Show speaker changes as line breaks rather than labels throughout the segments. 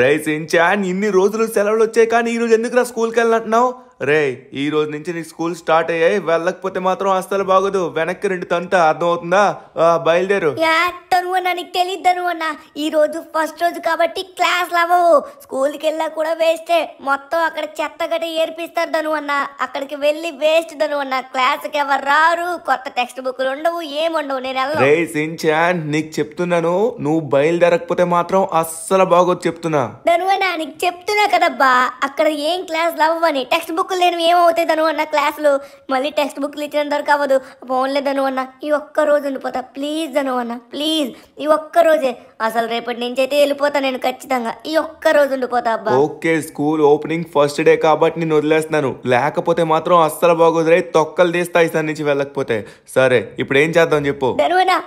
rice Shinchan ఇన్ని రోజులు సెలవులు వచ్చాయి కానీ ఈరోజు రా స్కూల్కి వెళ్ళినట్టున్నావు రే ఈ రోజు నుంచి నీకు స్కూల్ స్టార్ట్ అయ్యాయి వెళ్ళకపోతే మాత్రం అస్సలు బాగోదు వెనక్కి రెండు తంట అర్థమవుతుందా బయలుదేరు
తనువన్నా నీకు తెలియదు తనువన్నా ఈ రోజు ఫస్ట్ రోజు కాబట్టి క్లాస్ క్లాస్లు స్కూల్ కి వెళ్ళా కూడా వేస్టే మొత్తం అక్కడ చెత్త గట్ట ఏర్పిస్తారు తనువన్న అక్కడికి వెళ్ళి వేస్ట్ క్లాస్ కి ఎవరు రారు కొత్త టెక్స్ట్ బుక్లు ఉండవు ఏముండవు నేను రే
సించాన్ నీకు చెప్తున్నాను నువ్వు బయలుదేరకపోతే మాత్రం అస్సలు బాగోదు చెప్తున్నా
తనువన్నా నీకు చెప్తున్నా కదబ్బా అక్కడ ఏం క్లాస్ అవ్వని టెక్స్ట్ బుక్ బుక్లు లేనివి ఏమవుతాయి అన్న క్లాసులు మళ్ళీ టెక్స్ట్ బుక్లు ఇచ్చిన దొరక అవ్వదు ఫోన్ లేదను అన్న ఈ ఒక్క రోజు ఉండిపోతా ప్లీజ్ అను అన్న ప్లీజ్ ఈ ఒక్క రోజే అసలు రేపటి నుంచి అయితే వెళ్ళిపోతా నేను ఖచ్చితంగా ఈ ఒక్క రోజు ఉండిపోతా అబ్బా
okay school opening first day కాబట్టి నేను వదిలేస్తున్నాను లేకపోతే మాత్రం అస్సలు బాగోదురే తొక్కలు తీస్తా ఈసారి నుంచి వెళ్ళకపోతే సరే ఇప్పుడు ఏం చేద్దాం చెప్పు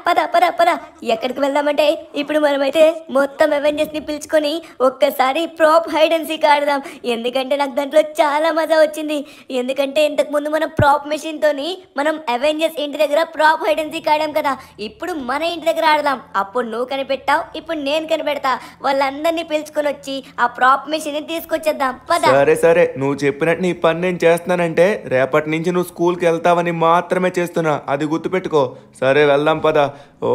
పద పద పద ఎక్కడికి వెళ్దామంటే ఇప్పుడు మనమైతే మొత్తం అవెంజర్స్ ని పిలుచుకొని ఒక్కసారి ప్రాప్ హైడ్ అండ్ సీక్ ఆడదాం ఎందుకంటే నాకు దాంట్లో చాలా మజా వచ్చింది ఎందుకంటే ఇంతకు ముందు మనం ప్రాప్ మెషిన్ తోని మనం అవెంజర్స్ ఇంటి దగ్గర ప్రాప్ హైడ్ అండ్ సీక్ ఆడాం కదా ఇప్పుడు మన ఇంటి దగ్గర ఆడదాం అప్పుడు నువ్వు కనిపెట్టావు కనిపెట్టావు ఇప్పుడు నేను కనిపెడతా వాళ్ళందరినీ పిలుచుకుని వచ్చి ఆ ప్రాప్ మిషన్ తీసుకొచ్చేద్దాం పద
సరే సరే నువ్వు చెప్పినట్టు నీ పని నేను చేస్తున్నానంటే రేపటి నుంచి నువ్వు స్కూల్కి వెళ్తావని మాత్రమే చేస్తున్నా అది గుర్తుపెట్టుకో సరే వెళ్దాం పదా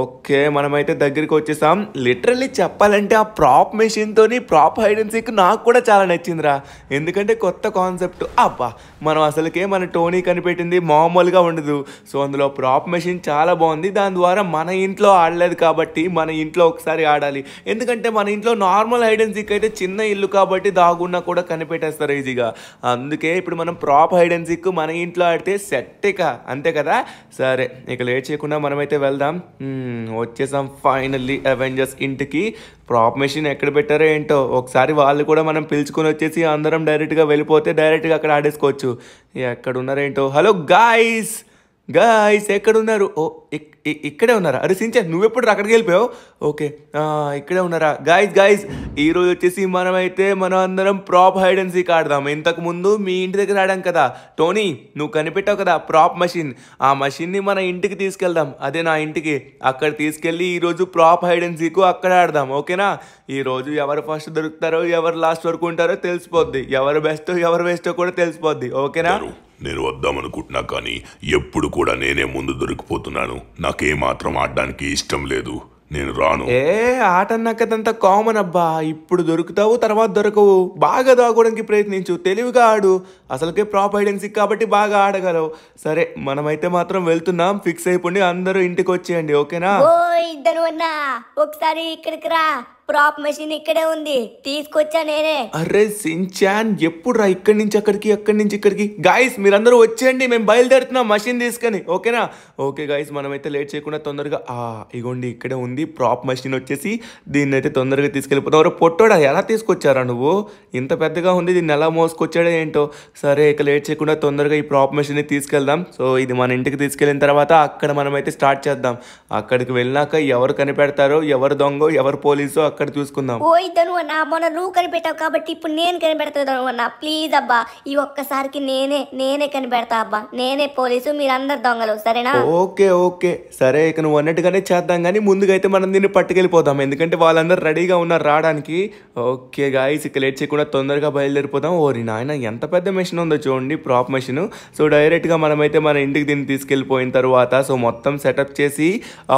ఓకే మనమైతే దగ్గరికి వచ్చేసాం లిటరల్లీ చెప్పాలంటే ఆ ప్రాప్ మెషిన్తోని ప్రాప్ హైడ్ అండ్ సీక్ నాకు కూడా చాలా నచ్చిందిరా ఎందుకంటే కొత్త కాన్సెప్ట్ అబ్బా మనం అసలుకే మన టోనీ కనిపెట్టింది మామూలుగా ఉండదు సో అందులో ప్రాప్ మెషిన్ చాలా బాగుంది దాని ద్వారా మన ఇంట్లో ఆడలేదు కాబట్టి మన ఇంట్లో ఒకసారి ఆడాలి ఎందుకంటే మన ఇంట్లో నార్మల్ హైడ్ అండ్ సీక్ అయితే చిన్న ఇల్లు కాబట్టి దాగున్నా కూడా కనిపెట్టేస్తారు ఈజీగా అందుకే ఇప్పుడు మనం ప్రాప్ హైడ్ అండ్ సీక్ మన ఇంట్లో ఆడితే సెట్టిక అంతే కదా సరే ఇక లేట్ చేయకుండా మనమైతే వెళ్దాం వచ్చేసాం ఫైనల్లీ అవెంజర్స్ ఇంటికి ప్రాప్ మెషిన్ ఎక్కడ పెట్టారో ఏంటో ఒకసారి వాళ్ళు కూడా మనం పిలుచుకొని వచ్చేసి అందరం డైరెక్ట్గా వెళ్ళిపోతే డైరెక్ట్గా అక్కడ ఆడేసుకోవచ్చు ఎక్కడ ఉన్నారేంటో హలో గాయస్ గాయస్ ఎక్కడున్నారు ఓ ఇక్కడే ఉన్నారా అరే నువ్వు నువ్వెప్పుడు అక్కడికి వెళ్ళిపోయావు ఓకే ఇక్కడే ఉన్నారా గాయస్ గాయస్ ఈరోజు వచ్చేసి మనమైతే మనం అందరం ప్రాప్ హైడ్ అండ్ సీక్ ఆడదాం ఇంతకుముందు మీ ఇంటి దగ్గర ఆడాం కదా టోనీ నువ్వు కనిపెట్టావు కదా ప్రాప్ మషిన్ ఆ మషిన్ని మన ఇంటికి తీసుకెళ్దాం అదే నా ఇంటికి అక్కడ తీసుకెళ్ళి ఈరోజు ప్రాప్ హైడ్ అండ్ అక్కడ ఆడదాం ఓకేనా ఈరోజు ఎవరు ఫస్ట్ దొరుకుతారో ఎవరు లాస్ట్ వరకు ఉంటారో తెలిసిపోద్ది ఎవరు బెస్ట్ ఎవరు వేస్టో కూడా తెలిసిపోద్ది ఓకేనా
నేను వద్దామనుకుంటున్నా కానీ ఎప్పుడు కూడా నేనే ముందు దొరికిపోతున్నాను నాకేమాత్రం ఆడడానికి ఇష్టం లేదు నేను రాను
ఏ ఆట అన్నకదంతా కామన్ అబ్బా ఇప్పుడు దొరుకుతావు తర్వాత దొరకవు బాగా దాగోడానికి ప్రయత్నించు తెలివిగా ఆడు అసలుకే ప్రాప్ ఐడెన్సీ కాబట్టి బాగా ఆడగలవు సరే మనమైతే మాత్రం వెళ్తున్నాం ఫిక్స్ అయిపోండి అందరూ ఇంటికి వచ్చేయండి ఓకేనా
ఇద్దరు ఒకసారి ఇక్కడికి రా ప్రాప్ మెషిన్ ఇక్కడే ఉంది తీసుకొచ్చా నేనే
అరే సించాన్ ఎప్పుడు రా ఇక్కడి నుంచి అక్కడికి అక్కడి నుంచి ఇక్కడికి గాయస్ మీరందరూ వచ్చేయండి మేము బయలుదేరుతున్నాం మషిన్ తీసుకొని ఓకేనా ఓకే గాయస్ మనమైతే లేట్ చేయకుండా తొందరగా ఆ ఇగోండి ఇక్కడే ఉంది ప్రాప్ మెషిన్ వచ్చేసి దీన్ని అయితే తొందరగా తీసుకెళ్ళిపోతాం ఎవరో పొట్టోడా ఎలా తీసుకొచ్చారా నువ్వు ఇంత పెద్దగా ఉంది దీన్ని ఎలా మోసుకొచ్చాడో ఏంటో సరే ఇక లేట్ చేయకుండా తొందరగా ఈ ప్రాప్ ని తీసుకెళ్దాం సో ఇది మన ఇంటికి తీసుకెళ్ళిన తర్వాత అక్కడ మనమైతే స్టార్ట్ చేద్దాం అక్కడికి వెళ్ళినాక ఎవరు కనిపెడతారో ఎవరు దొంగో ఎవరు పోలీసో అక్కడ చూసుకుందాం
ఓ ధను అన్న మొన్న నువ్వు కనిపెట్టావు కాబట్టి ఇప్పుడు నేను కనిపెడతాను అన్న ప్లీజ్ అబ్బా ఈ ఒక్కసారికి నేనే నేనే కనిపెడతా అబ్బా నేనే పోలీసు మీరందరు దొంగలు సరేనా
ఓకే ఓకే సరే ఇక నువ్వు అన్నట్టుగానే చేద్దాం కానీ ముందుగా మనం దీన్ని పట్టుకెళ్ళిపోదాం ఎందుకంటే వాళ్ళందరూ రెడీగా ఉన్నారు రావడానికి ఓకే గాయస్ ఇక లేట్ చేయకుండా తొందరగా బయలుదేరిపోదాం ఓరి నాయన ఎంత పెద్ద మెషిన్ ఉందో చూడండి ప్రాప్ మెషిన్ సో డైరెక్ట్గా మనమైతే మన ఇంటికి దీన్ని తీసుకెళ్ళిపోయిన తర్వాత సో మొత్తం సెటప్ చేసి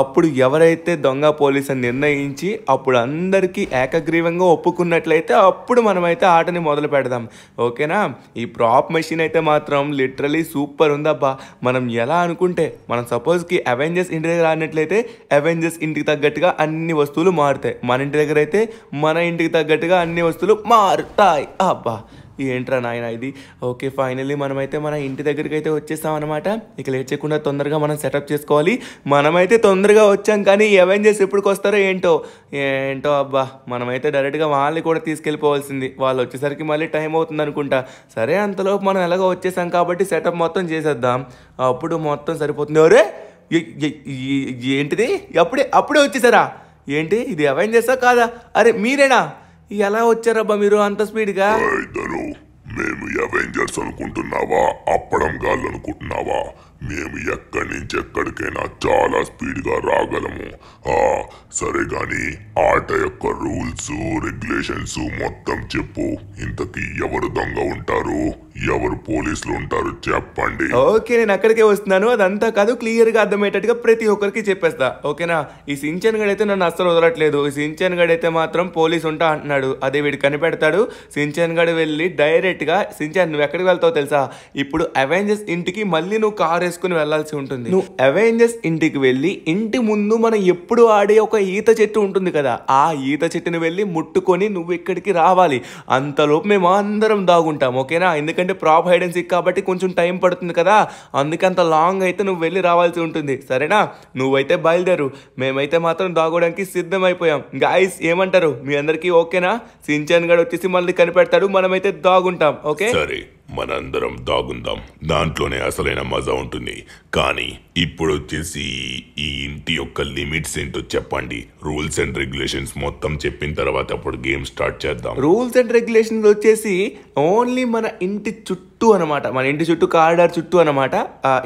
అప్పుడు ఎవరైతే దొంగ పోలీస్ అని నిర్ణయించి అప్పుడు అందరూ అందరికీ ఏకగ్రీవంగా ఒప్పుకున్నట్లయితే అప్పుడు మనమైతే ఆటని మొదలు పెడదాం ఓకేనా ఈ ప్రాప్ మెషిన్ అయితే మాత్రం లిటరలీ సూపర్ ఉందబ్బా మనం ఎలా అనుకుంటే మనం సపోజ్కి అవెంజర్స్ ఇంటి దగ్గర ఆడినట్లయితే అవెంజర్స్ ఇంటికి తగ్గట్టుగా అన్ని వస్తువులు మారుతాయి మన ఇంటి దగ్గర అయితే మన ఇంటికి తగ్గట్టుగా అన్ని వస్తువులు మారుతాయి అబ్బా ఏంట్రా నాయన ఇది ఓకే ఫైనల్లీ మనమైతే మన ఇంటి దగ్గరికి అయితే అనమాట ఇక లేచకుండా తొందరగా మనం సెటప్ చేసుకోవాలి మనమైతే తొందరగా వచ్చాం కానీ చేసి ఎప్పుడుకి వస్తారో ఏంటో ఏంటో అబ్బా మనమైతే డైరెక్ట్గా వాళ్ళని కూడా తీసుకెళ్ళిపోవాల్సింది వాళ్ళు వచ్చేసరికి మళ్ళీ టైం అవుతుంది అనుకుంటా సరే అంతలోపు మనం ఎలాగో వచ్చేసాం కాబట్టి సెటప్ మొత్తం చేసేద్దాం అప్పుడు మొత్తం సరిపోతుంది ఎవరే ఏంటిది అప్పుడే అప్పుడే వచ్చేసారా ఏంటి ఇది చేస్తా కాదా అరే మీరేనా ఎలా వచ్చారబ్బా మీరు అంత స్పీడ్గా ఇద్దరు
మేము అవెంజర్స్ అనుకుంటున్నావా అప్పడం గాళ్ళు అనుకుంటున్నావా మేము ఎక్కడి నుంచి ఎక్కడికైనా చాలా స్పీడ్గా రాగలము సరే కానీ ఆట యొక్క రూల్స్ రెగ్యులేషన్స్
మొత్తం చెప్పు ఇంతకీ ఎవరు దొంగ ఉంటారు ఎవరు పోలీసులు ఉంటారు చెప్పండి ఓకే నేను అక్కడికే వస్తున్నాను అదంతా కాదు క్లియర్ గా అర్థమయ్యేటట్టుగా ప్రతి ఒక్కరికి చెప్పేస్తా ఓకేనా ఈ సించన్ గడ్ అయితే నన్ను అస్సలు వదలట్లేదు ఈ సించన్ గడ్ అయితే మాత్రం పోలీస్ ఉంటా అంటున్నాడు అదే వీడు కనిపెడతాడు సించన్ గడ్ వెళ్ళి డైరెక్ట్ గా సించన్ నువ్వు ఎక్కడికి వెళ్తావు తెలుసా ఇప్పుడు అవెంజర్స్ ఇంటికి మళ్ళీ నువ్వు కార్ వేసుకుని వెళ్లాల్సి ఉంటుంది నువ్వు అవెంజర్స్ ఇంటికి వెళ్ళి ఇంటి ముందు మనం ఎప్పుడు ఆడే ఒక ఈత చెట్టు ఉంటుంది కదా ఆ ఈత చెట్టుని వెళ్ళి ముట్టుకొని నువ్వు ఇక్కడికి రావాలి అంతలోపు మేము అందరం దాగుంటాం ఓకేనా ఎందుకంటే ఎందుకంటే ప్రాప్ హైడ్ కాబట్టి కొంచెం టైం పడుతుంది కదా అందుకంత లాంగ్ అయితే నువ్వు వెళ్ళి రావాల్సి ఉంటుంది సరేనా నువ్వైతే బయలుదేరు మేమైతే మాత్రం దాగోడానికి సిద్ధమైపోయాం గాయస్ ఏమంటారు మీ అందరికీ ఓకేనా సించాన్ గడు వచ్చేసి మళ్ళీ కనిపెడతాడు మనమైతే దాగుంటాం ఓకే
మనందరం దాగుందాం దాంట్లోనే అసలైన మజా ఉంటుంది కానీ ఇప్పుడు వచ్చేసి ఈ ఇంటి యొక్క లిమిట్స్ ఏంటో చెప్పండి రూల్స్ అండ్ రెగ్యులేషన్స్ మొత్తం చెప్పిన తర్వాత అప్పుడు గేమ్ స్టార్ట్ చేద్దాం
రూల్స్ అండ్ రెగ్యులేషన్స్ వచ్చేసి ఓన్లీ మన ఇంటి చుట్టూ చుట్టూ అనమాట మన ఇంటి చుట్టూ కారిడార్ చుట్టూ అనమాట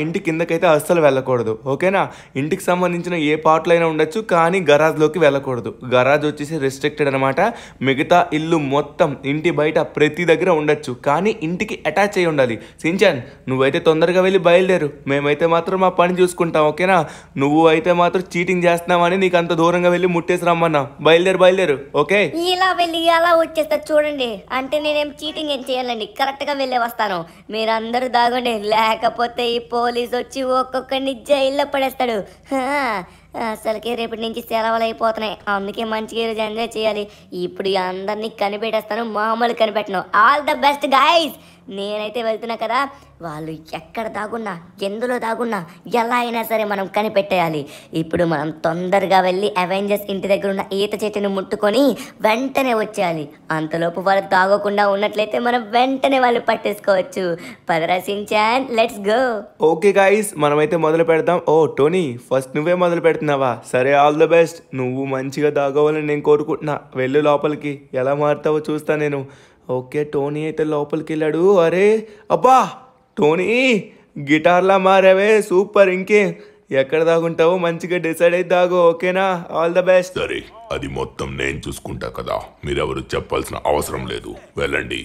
ఇంటి కిందకైతే అస్సలు వెళ్ళకూడదు ఓకేనా ఇంటికి సంబంధించిన ఏ పార్ట్లో అయినా ఉండొచ్చు కానీ గరాజ్లోకి వెళ్ళకూడదు గరాజ్ వచ్చేసి రెస్ట్రిక్టెడ్ అనమాట మిగతా ఇల్లు మొత్తం ఇంటి బయట ప్రతి దగ్గర ఉండొచ్చు కానీ ఇంటికి అటాచ్ అయి ఉండాలి సించాన్ నువ్వైతే తొందరగా వెళ్ళి బయలుదేరు మేమైతే మాత్రం మా పని చూసుకుంటాం ఓకేనా నువ్వు అయితే మాత్రం చీటింగ్ అని నీకు అంత దూరంగా వెళ్ళి ముట్టేసి రమ్మన్నా బయలుదేరు బయలుదేరు ఓకే
ఇలా వెళ్ళి అలా వచ్చేస్తా చూడండి అంటే నేనేం చీటింగ్ ఏం చేయాలండి కరెక్ట్గా వెళ్ళే వస్తాను చేస్తున్నావు మీరందరూ దాగండి లేకపోతే ఈ పోలీస్ వచ్చి ఒక్కొక్కరిని జైల్లో పడేస్తాడు అసలుకే రేపటి నుంచి సెలవులు అయిపోతున్నాయి అందుకే మంచిగా ఈరోజు ఎంజాయ్ చేయాలి ఇప్పుడు అందరినీ కనిపెట్టేస్తాను మామూలు కనిపెట్టను ఆల్ ద బెస్ట్ గాయస్ నేనైతే వెళ్తున్నా కదా వాళ్ళు ఎక్కడ దాగున్నా ఎందులో దాగున్నా ఎలా అయినా సరే మనం కనిపెట్టేయాలి ఇప్పుడు మనం తొందరగా వెళ్ళి అవెంజర్స్ ఇంటి దగ్గర ఉన్న ఈత చెట్టును ముట్టుకొని వెంటనే వచ్చేయాలి అంతలోపు వాళ్ళు దాగకుండా ఉన్నట్లయితే మనం వెంటనే వాళ్ళు పట్టేసుకోవచ్చు పదరసించాన్ లెట్స్ గో
ఓకే గాయస్ మనమైతే మొదలు పెడదాం ఓ టోనీ ఫస్ట్ నువ్వే మొదలు పెడుతున్నావా సరే ఆల్ ద బెస్ట్ నువ్వు మంచిగా దాగవాలని నేను కోరుకుంటున్నా వెళ్ళు లోపలికి ఎలా మారుతావో చూస్తా నేను ఓకే టోనీ అయితే లోపలికి వెళ్ళాడు అరే అబ్బా టోనీ గిటార్లా మారావే సూపర్ ఇంకే ఎక్కడ దాగుంటావు మంచిగా డిసైడ్ అయితే దాగు
ఓకేనా ఆల్ ద బెస్ట్ సరే అది మొత్తం నేను చూసుకుంటా కదా మీరెవరు చెప్పాల్సిన అవసరం లేదు వెళ్ళండి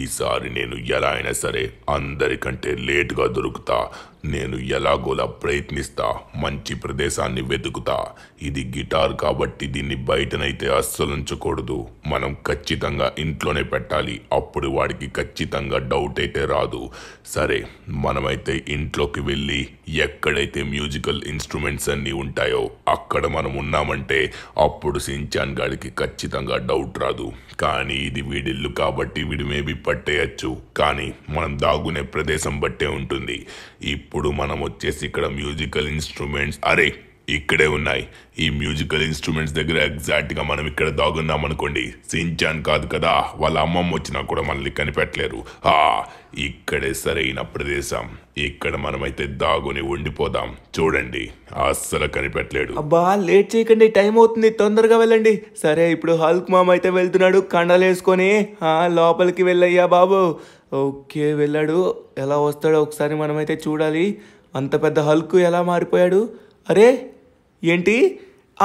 ఈసారి నేను ఎలా అయినా సరే అందరికంటే లేటుగా దొరుకుతా నేను ఎలాగోలా ప్రయత్నిస్తా మంచి ప్రదేశాన్ని వెతుకుతా ఇది గిటార్ కాబట్టి దీన్ని బయటనైతే అస్సలు ఉంచకూడదు మనం ఖచ్చితంగా ఇంట్లోనే పెట్టాలి అప్పుడు వాడికి ఖచ్చితంగా డౌట్ అయితే రాదు సరే మనమైతే ఇంట్లోకి వెళ్ళి ఎక్కడైతే మ్యూజికల్ ఇన్స్ట్రుమెంట్స్ అన్నీ ఉంటాయో అక్కడ మనం ఉన్నామంటే అప్పుడు సించాన్ గాడికి ఖచ్చితంగా డౌట్ రాదు కానీ ఇది వీడిల్లు కాబట్టి వీడి మేబీ పట్టేయచ్చు కానీ మనం దాగునే ప్రదేశం బట్టే ఉంటుంది ఇప్పుడు మనం వచ్చేసి ఇక్కడ మ్యూజికల్ ఇన్స్ట్రుమెంట్స్ అరే ఇక్కడే ఉన్నాయి ఈ మ్యూజికల్ ఇన్స్ట్రుమెంట్స్ దగ్గర ఎగ్జాక్ట్గా మనం ఇక్కడ దాగున్నాం అనుకోండి సించాన్ కాదు కదా వాళ్ళ అమ్మమ్మ వచ్చినా కూడా మనల్ని కనిపెట్టలేరు ఆ ఇక్కడే సరైన ప్రదేశం ఇక్కడ మనమైతే దాగుని ఉండిపోదాం చూడండి అస్సలు కనిపెట్టలేడు అబ్బా
లేట్ చేయకండి టైం అవుతుంది తొందరగా వెళ్ళండి సరే ఇప్పుడు హల్క్ మామ అయితే వెళ్తున్నాడు వేసుకొని లోపలికి వెళ్ళయ్యా బాబు ఓకే వెళ్ళాడు ఎలా వస్తాడో ఒకసారి మనమైతే చూడాలి అంత పెద్ద హల్క్ ఎలా మారిపోయాడు అరే ఏంటి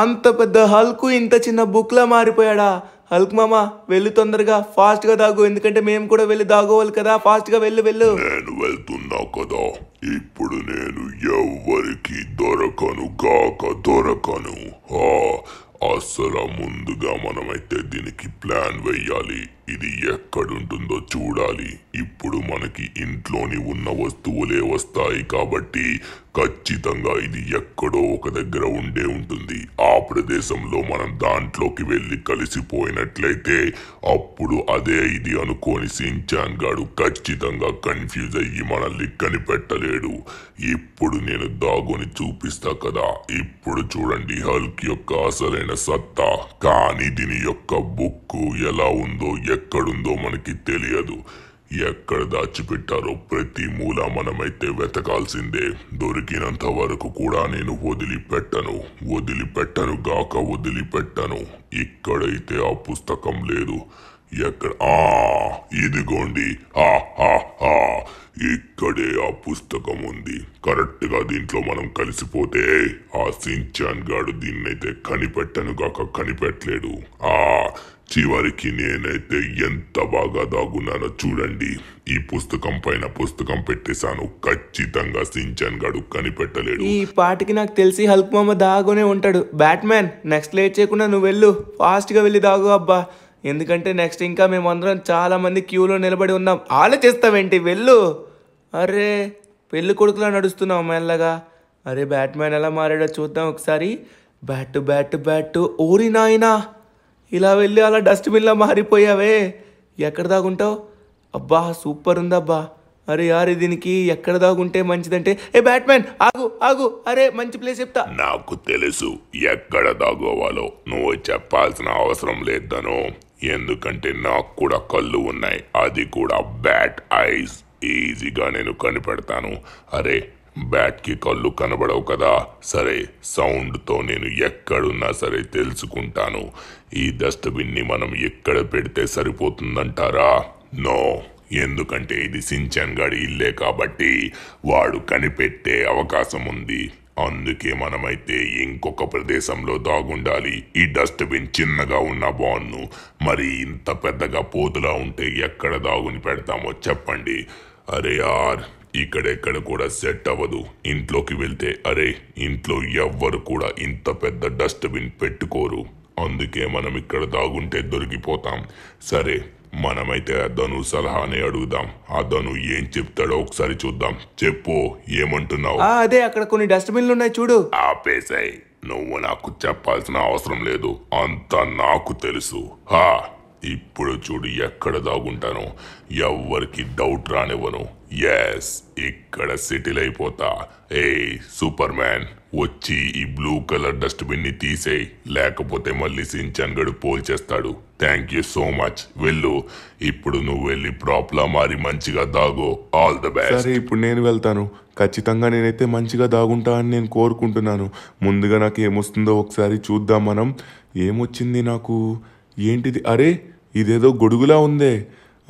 అంత పెద్ద హల్కు ఇంత చిన్న బుక్లా మారిపోయాడా హల్క్ మామ వెళ్ళి తొందరగా ఫాస్ట్ గా దాగు ఎందుకంటే మేము కూడా వెళ్ళి దాగోవాలి కదా ఫాస్ట్ గా వెళ్ళు వెళ్ళు నేను వెళ్తున్నా
కదా ఇప్పుడు నేను ఎవరికి దొరకను కాక దొరకను అసలు ముందుగా మనమైతే దీనికి ప్లాన్ వేయాలి ఇది ఎక్కడుంటుందో చూడాలి ఇప్పుడు మనకి ఇంట్లోని ఉన్న వస్తువులే వస్తాయి కాబట్టి ఖచ్చితంగా ఇది ఎక్కడో ఒక దగ్గర ఉండే ఉంటుంది ఆ ప్రదేశంలో మనం దాంట్లోకి వెళ్ళి కలిసిపోయినట్లయితే అప్పుడు అదే ఇది అనుకోని సించాన్ గాడు ఖచ్చితంగా కన్ఫ్యూజ్ అయ్యి మనల్ని కనిపెట్టలేడు ఇప్పుడు నేను దాగుని చూపిస్తా కదా ఇప్పుడు చూడండి హల్క్ యొక్క అసలైన సత్తా కానీ దీని యొక్క బుక్కు ఎలా ఉందో ఎక్కడుందో మనకి తెలియదు ఎక్కడ దాచిపెట్టారో ప్రతి మూల మనమైతే వెతకాల్సిందే దొరికినంత వరకు కూడా నేను వదిలిపెట్టను వదిలిపెట్టను గాక వదిలిపెట్టను ఇక్కడైతే ఆ పుస్తకం లేదు ఎక్కడ ఆ ఇదిగోండి ఇక్కడే ఆ పుస్తకం ఉంది కరెక్ట్గా దీంట్లో మనం కలిసిపోతే ఆ సించాన్ గాడు దీన్నైతే కనిపెట్టను గాక కనిపెట్టలేడు ఆ చివరికి నేనైతే ఎంత బాగా దాగున్నానో చూడండి ఈ పుస్తకం పైన పుస్తకం పెట్టేశాను ఖచ్చితంగా సించన్ గడు కనిపెట్టలేడు
ఈ పాటికి నాకు తెలిసి హల్క్ మామ దాగునే ఉంటాడు బ్యాట్మెన్ నెక్స్ట్ లేట్ చేయకుండా నువ్వు వెళ్ళు ఫాస్ట్గా వెళ్ళి దాగు అబ్బా ఎందుకంటే నెక్స్ట్ ఇంకా మేమందరం చాలా మంది క్యూలో నిలబడి ఉన్నాం ఆలోచిస్తావేంటి వెళ్ళు అరే పెళ్ళి కొడుకులా నడుస్తున్నావు మెల్లగా అరే బ్యాట్మెన్ ఎలా మారాడో చూద్దాం ఒకసారి బ్యాట్ బ్యాట్ బ్యాట్ ఓరి నాయనా ఇలా వెళ్ళి అలా డస్ట్బిన్లో మారిపోయావే ఎక్కడ దాగుంటావు అబ్బా సూపర్ ఉందబ్బా అరే యారే దీనికి ఎక్కడ దాగుంటే మంచిదంటే ఏ బ్యాట్మెన్ ఆగు ఆగు అరే మంచి ప్లేస్ చెప్తా
నాకు తెలుసు ఎక్కడ దాగోవాలో నువ్వు చెప్పాల్సిన అవసరం లేదను ఎందుకంటే నాకు కూడా కళ్ళు ఉన్నాయి అది కూడా బ్యాట్ ఐస్ ఈజీగా నేను కనిపెడతాను అరే బ్యాట్కి కళ్ళు కనబడవు కదా సరే సౌండ్తో నేను ఎక్కడున్నా సరే తెలుసుకుంటాను ఈ డస్ట్బిన్ని మనం ఎక్కడ పెడితే సరిపోతుందంటారా నో ఎందుకంటే ఇది సించాన్ గడి ఇల్లే కాబట్టి వాడు కనిపెట్టే అవకాశం ఉంది అందుకే మనమైతే ఇంకొక ప్రదేశంలో దాగుండాలి ఈ డస్ట్బిన్ చిన్నగా ఉన్న బాగున్ను మరి ఇంత పెద్దగా పోతులా ఉంటే ఎక్కడ దాగుని పెడతామో చెప్పండి అరే యార్ ఇక్కడెక్కడ కూడా సెట్ అవ్వదు ఇంట్లోకి వెళ్తే అరే ఇంట్లో ఎవ్వరు కూడా ఇంత పెద్ద డస్ట్బిన్ పెట్టుకోరు అందుకే మనం ఇక్కడ దాగుంటే దొరికిపోతాం సరే మనమైతే ఆ సలహానే అడుగుదాం ఆ ఏం చెప్తాడో ఒకసారి చూద్దాం చెప్పు ఏమంటున్నావు
అదే అక్కడ కొన్ని డస్ట్బిన్లు ఉన్నాయి చూడు
ఆపేసాయి నువ్వు నాకు చెప్పాల్సిన అవసరం లేదు అంతా నాకు తెలుసు హా ఇప్పుడు చూడు ఎక్కడ దాగుంటాను ఎవ్వరికి డౌట్ రానివ్వను ఎస్ ఇక్కడ సెటిల్ అయిపోతా ఏ సూపర్ మ్యాన్ వచ్చి ఈ బ్లూ కలర్ డస్ట్బిన్ని తీసేయి లేకపోతే మళ్ళీ సించన్ గడు పోల్ చేస్తాడు థ్యాంక్ యూ సో మచ్ వెళ్ళు ఇప్పుడు నువ్వు వెళ్ళి ప్రాప్లా మారి మంచిగా దాగు ఆల్ ద బెస్ట్ సరే
ఇప్పుడు నేను వెళ్తాను ఖచ్చితంగా నేనైతే మంచిగా దాగుంటా అని నేను కోరుకుంటున్నాను ముందుగా నాకు ఏమొస్తుందో ఒకసారి చూద్దాం మనం ఏమొచ్చింది నాకు ఏంటిది అరే ఇదేదో గొడుగులా ఉందే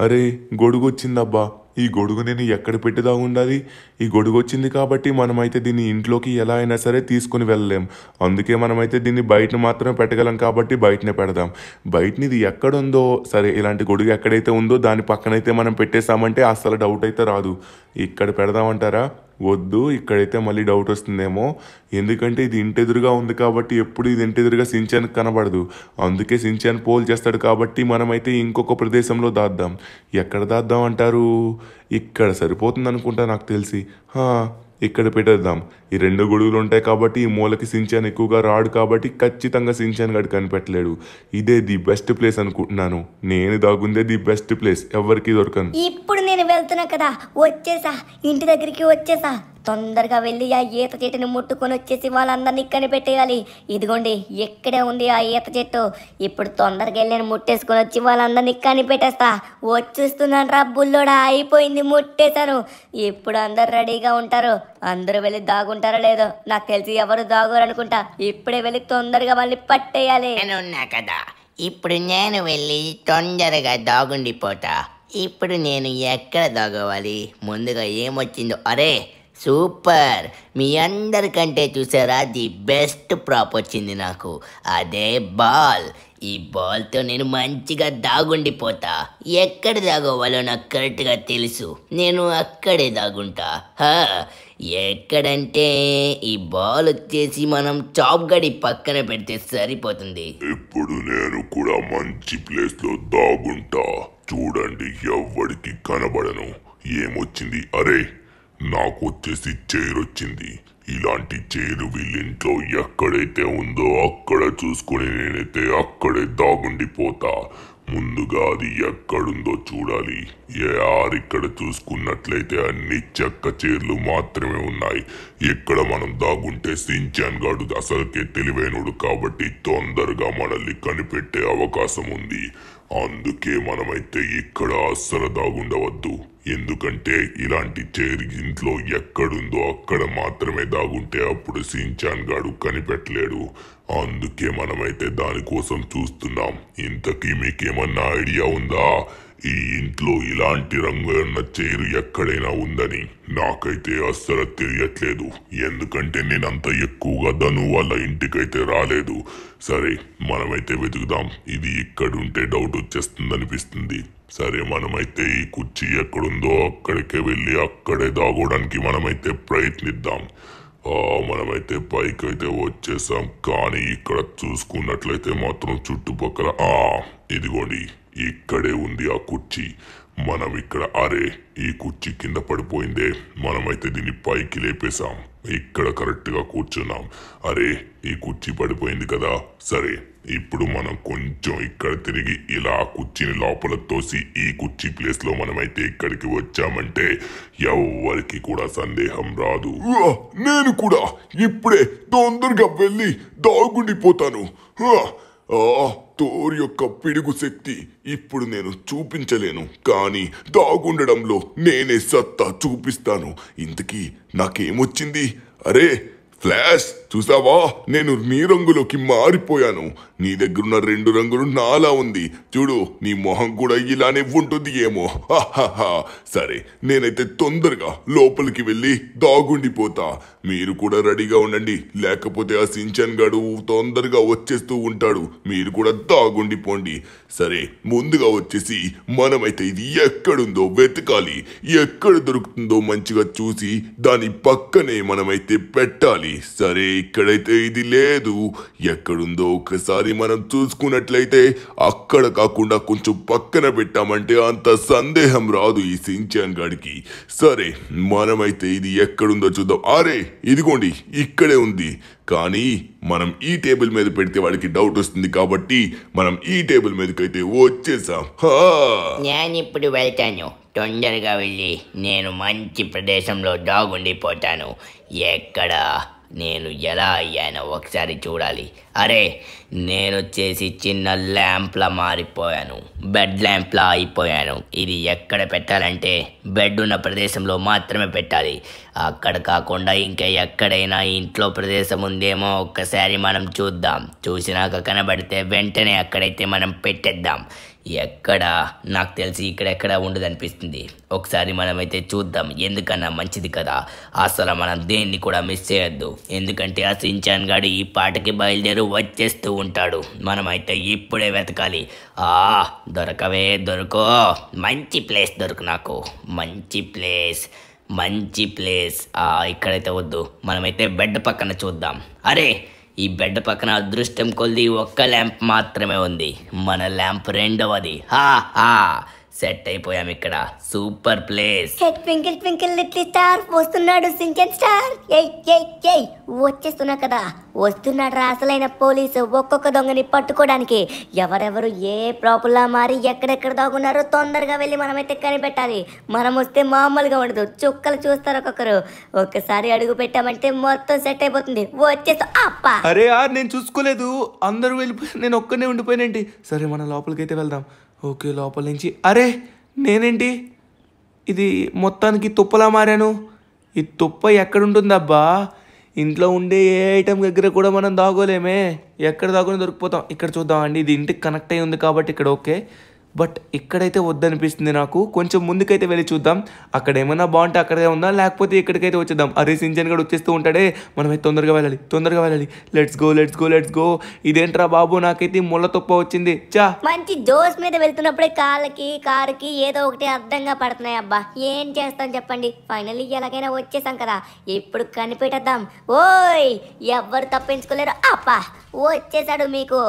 అరే గొడుగు వచ్చిందబ్బా ఈ గొడుగు నేను ఎక్కడ పెట్టిదా ఉండాలి ఈ గొడుగు వచ్చింది కాబట్టి మనమైతే దీన్ని ఇంట్లోకి ఎలా అయినా సరే తీసుకుని వెళ్ళలేం అందుకే మనమైతే దీన్ని బయట మాత్రమే పెట్టగలం కాబట్టి బయటనే పెడదాం బయటని ఇది ఎక్కడుందో సరే ఇలాంటి గొడుగు ఎక్కడైతే ఉందో దాని పక్కనైతే మనం పెట్టేసామంటే అస్సలు డౌట్ అయితే రాదు ఇక్కడ పెడదామంటారా వద్దు ఇక్కడైతే మళ్ళీ డౌట్ వస్తుందేమో ఎందుకంటే ఇది ఇంటెదురుగా ఉంది కాబట్టి ఎప్పుడు ఇది ఇంటెదురుగా సించాన్ కనబడదు అందుకే సించాన్ పోల్ చేస్తాడు కాబట్టి మనమైతే ఇంకొక ప్రదేశంలో దాద్దాం ఎక్కడ దాద్దాం అంటారు ఇక్కడ సరిపోతుంది అనుకుంటా నాకు తెలిసి ఇక్కడ పెట్టేద్దాం ఈ రెండు గొడుగులు ఉంటాయి కాబట్టి ఈ మూలకి సించాన్ ఎక్కువగా రాడు కాబట్టి ఖచ్చితంగా సించాన్ గడి కనిపెట్టలేడు ఇదే ది బెస్ట్ ప్లేస్ అనుకుంటున్నాను నేను దాగుందే ది బెస్ట్ ప్లేస్ ఎవరికి దొరకను
ఇప్పుడు నేను వెళ్తున్నా కదా వచ్చేసా ఇంటి దగ్గరికి వచ్చేసా తొందరగా వెళ్ళి ఆ ఈత చెట్టుని ముట్టుకొని వచ్చేసి వాళ్ళందరినీ కనిపెట్టేయాలి ఇదిగోండి ఎక్కడే ఉంది ఆ ఈత చెట్టు ఇప్పుడు తొందరగా వెళ్ళి నేను ముట్టేసుకొని వచ్చి వాళ్ళందరినీ కనిపెట్టేస్తా వచ్చిస్తున్నాను రా బుల్లోడా అయిపోయింది ముట్టేశాను ఇప్పుడు అందరు రెడీగా ఉంటారు అందరూ వెళ్ళి దాగు దాక్కుంటారో లేదో నాకు తెలిసి ఎవరు దాగోరు అనుకుంటా ఇప్పుడే వెళ్ళి తొందరగా మళ్ళీ పట్టేయాలి నేనున్నా కదా
ఇప్పుడు నేను వెళ్ళి తొందరగా దాగుండిపోతా ఇప్పుడు నేను ఎక్కడ దాగవాలి ముందుగా ఏమొచ్చిందో అరే సూపర్ మీ అందరికంటే చూసారా ది బెస్ట్ ప్రాప్ వచ్చింది నాకు అదే బాల్ ఈ బాల్తో నేను మంచిగా దాగుండిపోతా ఎక్కడ దాగోవాలో నాకు కరెక్ట్గా తెలుసు నేను అక్కడే దాగుంటా ఎక్కడంటే ఈ బాల్ వచ్చేసి మనం చాప్ గడి పక్కన పెడితే సరిపోతుంది
ఇప్పుడు నేను కూడా మంచి ప్లేస్ లో దాగుంటా చూడండి ఎవ్వడికి కనబడను ఏమొచ్చింది అరే నాకు వచ్చేసి చైర్ వచ్చింది ఇలాంటి చైరు వీళ్ళింట్లో ఎక్కడైతే ఉందో అక్కడ చూసుకుని నేనైతే అక్కడే దాగుండిపోతా ముందుగా అది ఎక్కడుందో చూడాలి ఏ ఆర్ ఇక్కడ చూసుకున్నట్లయితే అన్ని చెక్క చీరలు మాత్రమే ఉన్నాయి ఇక్కడ మనం దాగుంటే సించాన్ గాడు అసలుకే తెలివైనడు కాబట్టి తొందరగా మనల్ని కనిపెట్టే అవకాశం ఉంది అందుకే మనమైతే ఇక్కడ అస్సలు దాగుండవద్దు ఎందుకంటే ఇలాంటి చైర్ ఇంట్లో ఎక్కడుందో అక్కడ మాత్రమే దాగుంటే అప్పుడు సించాన్ గాడు కనిపెట్టలేడు అందుకే మనమైతే దానికోసం చూస్తున్నాం ఇంతకీ మీకేమన్నా ఐడియా ఉందా ఈ ఇంట్లో ఇలాంటి రంగు ఉన్న చైరు ఎక్కడైనా ఉందని నాకైతే అస్సలు తెలియట్లేదు ఎందుకంటే నేనంత ఎక్కువగా ధను వాళ్ళ ఇంటికైతే రాలేదు సరే మనమైతే వెతుకుదాం ఇది ఇక్కడుంటే డౌట్ వచ్చేస్తుంది అనిపిస్తుంది సరే మనమైతే ఈ కుర్చీ ఎక్కడుందో అక్కడికే వెళ్ళి అక్కడే దాగోడానికి మనమైతే ప్రయత్నిద్దాం మనమైతే పైకి అయితే వచ్చేసాం కానీ ఇక్కడ చూసుకున్నట్లయితే మాత్రం చుట్టుపక్కల ఆ ఇదిగోండి ఇక్కడే ఉంది ఆ కుర్చీ మనం ఇక్కడ అరే ఈ కుర్చీ కింద పడిపోయిందే మనమైతే దీన్ని పైకి లేపేశాం ఇక్కడ కరెక్ట్గా కూర్చున్నాం అరే ఈ కుర్చీ పడిపోయింది కదా సరే ఇప్పుడు మనం కొంచెం ఇక్కడ తిరిగి ఇలా కుర్చీని లోపల తోసి ఈ కుర్చీ ప్లేస్లో మనమైతే ఇక్కడికి వచ్చామంటే ఎవరికి కూడా
సందేహం రాదు నేను కూడా ఇప్పుడే తొందరగా వెళ్ళి దాగుండిపోతాను తోర్ యొక్క పిడుగు శక్తి ఇప్పుడు నేను చూపించలేను కానీ దాగుండడంలో నేనే సత్తా చూపిస్తాను ఇంతకీ నాకేమొచ్చింది అరే ఫ్లాష్ చూసావా నేను నీ రంగులోకి మారిపోయాను నీ దగ్గరున్న రెండు రంగులు నాలా ఉంది చూడు నీ మొహం కూడా ఇలానే ఉంటుంది ఏమో సరే నేనైతే తొందరగా లోపలికి వెళ్ళి దాగుండిపోతా మీరు కూడా రెడీగా ఉండండి లేకపోతే ఆ సించన్ గడు తొందరగా వచ్చేస్తూ ఉంటాడు మీరు కూడా దాగుండిపోండి సరే ముందుగా వచ్చేసి మనమైతే ఇది ఎక్కడుందో వెతకాలి ఎక్కడ దొరుకుతుందో మంచిగా చూసి దాని పక్కనే మనమైతే పెట్టాలి సరే ఇక్కడైతే ఇది లేదు ఎక్కడుందో ఒకసారి మనం చూసుకున్నట్లయితే అక్కడ కాకుండా కొంచెం పక్కన పెట్టామంటే అంత సందేహం రాదు ఈ సించాన్ గాడికి సరే మనమైతే ఇది ఎక్కడుందో చూద్దాం అరే ఇదిగోండి ఇక్కడే ఉంది కానీ మనం ఈ టేబుల్ మీద పెడితే వాడికి డౌట్ వస్తుంది కాబట్టి మనం ఈ టేబుల్ మీదకి అయితే వచ్చేసాం
నేను ఇప్పుడు వెళ్తాను తొందరగా వెళ్ళి నేను మంచి ప్రదేశంలో డాగుండిపోతాను ఎక్కడా నేను ఎలా అయ్యానో ఒకసారి చూడాలి అరే నేను వచ్చేసి చిన్న ల్యాంప్లా మారిపోయాను బెడ్ ల్యాంప్లా అయిపోయాను ఇది ఎక్కడ పెట్టాలంటే బెడ్ ఉన్న ప్రదేశంలో మాత్రమే పెట్టాలి అక్కడ కాకుండా ఇంకా ఎక్కడైనా ఇంట్లో ప్రదేశం ఉందేమో ఒక్కసారి మనం చూద్దాం చూసినాక కనబడితే వెంటనే అక్కడైతే మనం పెట్టేద్దాం ఎక్కడ నాకు తెలిసి ఇక్కడెక్కడ ఉండదు అనిపిస్తుంది ఒకసారి మనమైతే చూద్దాం ఎందుకన్నా మంచిది కదా అసలు మనం దేన్ని కూడా మిస్ చేయొద్దు ఎందుకంటే ఆ సించాన్ గాడు ఈ పాటకి బయలుదేరి వచ్చేస్తూ ఉంటాడు మనమైతే ఇప్పుడే వెతకాలి ఆ దొరకవే దొరకో మంచి ప్లేస్ దొరకు నాకు మంచి ప్లేస్ మంచి ప్లేస్ ఇక్కడైతే వద్దు మనమైతే బెడ్ పక్కన చూద్దాం అరే ఈ బెడ్ పక్కన అదృష్టం కొలిది ఒక్క ల్యాంప్ మాత్రమే ఉంది మన ల్యాంప్ రెండవది హా హా సెట్ అయిపోయాం ఇక్కడ super place
twinkle twinkle little star వస్తున్నాడు సింకెన్ స్టార్ ఎయ్ వచ్చేస్తున్నా కదా వస్తున్నాడు రాసలైన పోలీసు ఒక్కొక్క దొంగని పట్టుకోవడానికి ఎవరెవరు ఏ ప్రాపుల్లా మారి ఎక్కడెక్కడ దాగున్నారో తొందరగా వెళ్ళి మనమైతే కనిపెట్టాలి మనం వస్తే మామూలుగా ఉండదు చుక్కలు చూస్తారు ఒక్కొక్కరు ఒక్కసారి అడుగు పెట్టామంటే మొత్తం సెట్ అయిపోతుంది వచ్చేస్తా
అప్ప అరే నేను చూసుకోలేదు అందరూ వెళ్ళిపోయి నేను ఒక్కనే ఉండిపోయానండి సరే లోపలికి లోపలికైతే వెళ్దాం ఓకే లోపల నుంచి అరే నేనేంటి ఇది మొత్తానికి తుప్పలా మారాను ఈ తుప్ప ఎక్కడుంటుందబ్బా ఇంట్లో ఉండే ఏ ఐటెం దగ్గర కూడా మనం దాగోలేమే ఎక్కడ దాగుని దొరికిపోతాం ఇక్కడ చూద్దామండి ఇది ఇంటికి కనెక్ట్ అయ్యి ఉంది కాబట్టి ఇక్కడ ఓకే బట్ ఇక్కడైతే వద్దనిపిస్తుంది నాకు కొంచెం ముందుకైతే వెళ్ళి చూద్దాం అక్కడ ఏమైనా బాగుంటే అక్కడే ఉందా లేకపోతే ఇక్కడికైతే వచ్చేద్దాం అరే సింజన్ కూడా వచ్చేస్తూ ఉంటాడే మనమైతే తొందరగా వెళ్ళాలి తొందరగా వెళ్ళాలి let's go let's go let's go ఇదేంట్రా బాబు నాకైతే ముళ్ళ తొప్ప వచ్చింది చా
మంచి జోస్ మీద వెళ్తున్నప్పుడే కాళ్ళకి కారుకి ఏదో ఒకటి అర్థంగా పడుతున్నాయి అబ్బా ఏం చేస్తాం చెప్పండి ఫైనల్లీ ఎలాగైనా వచ్చేసాం కదా ఇప్పుడు కనిపెట్టేద్దాం ఓయ్ ఎవ్వరు తప్పించుకోలేరు అప్పా వచ్చేసాడు మీకు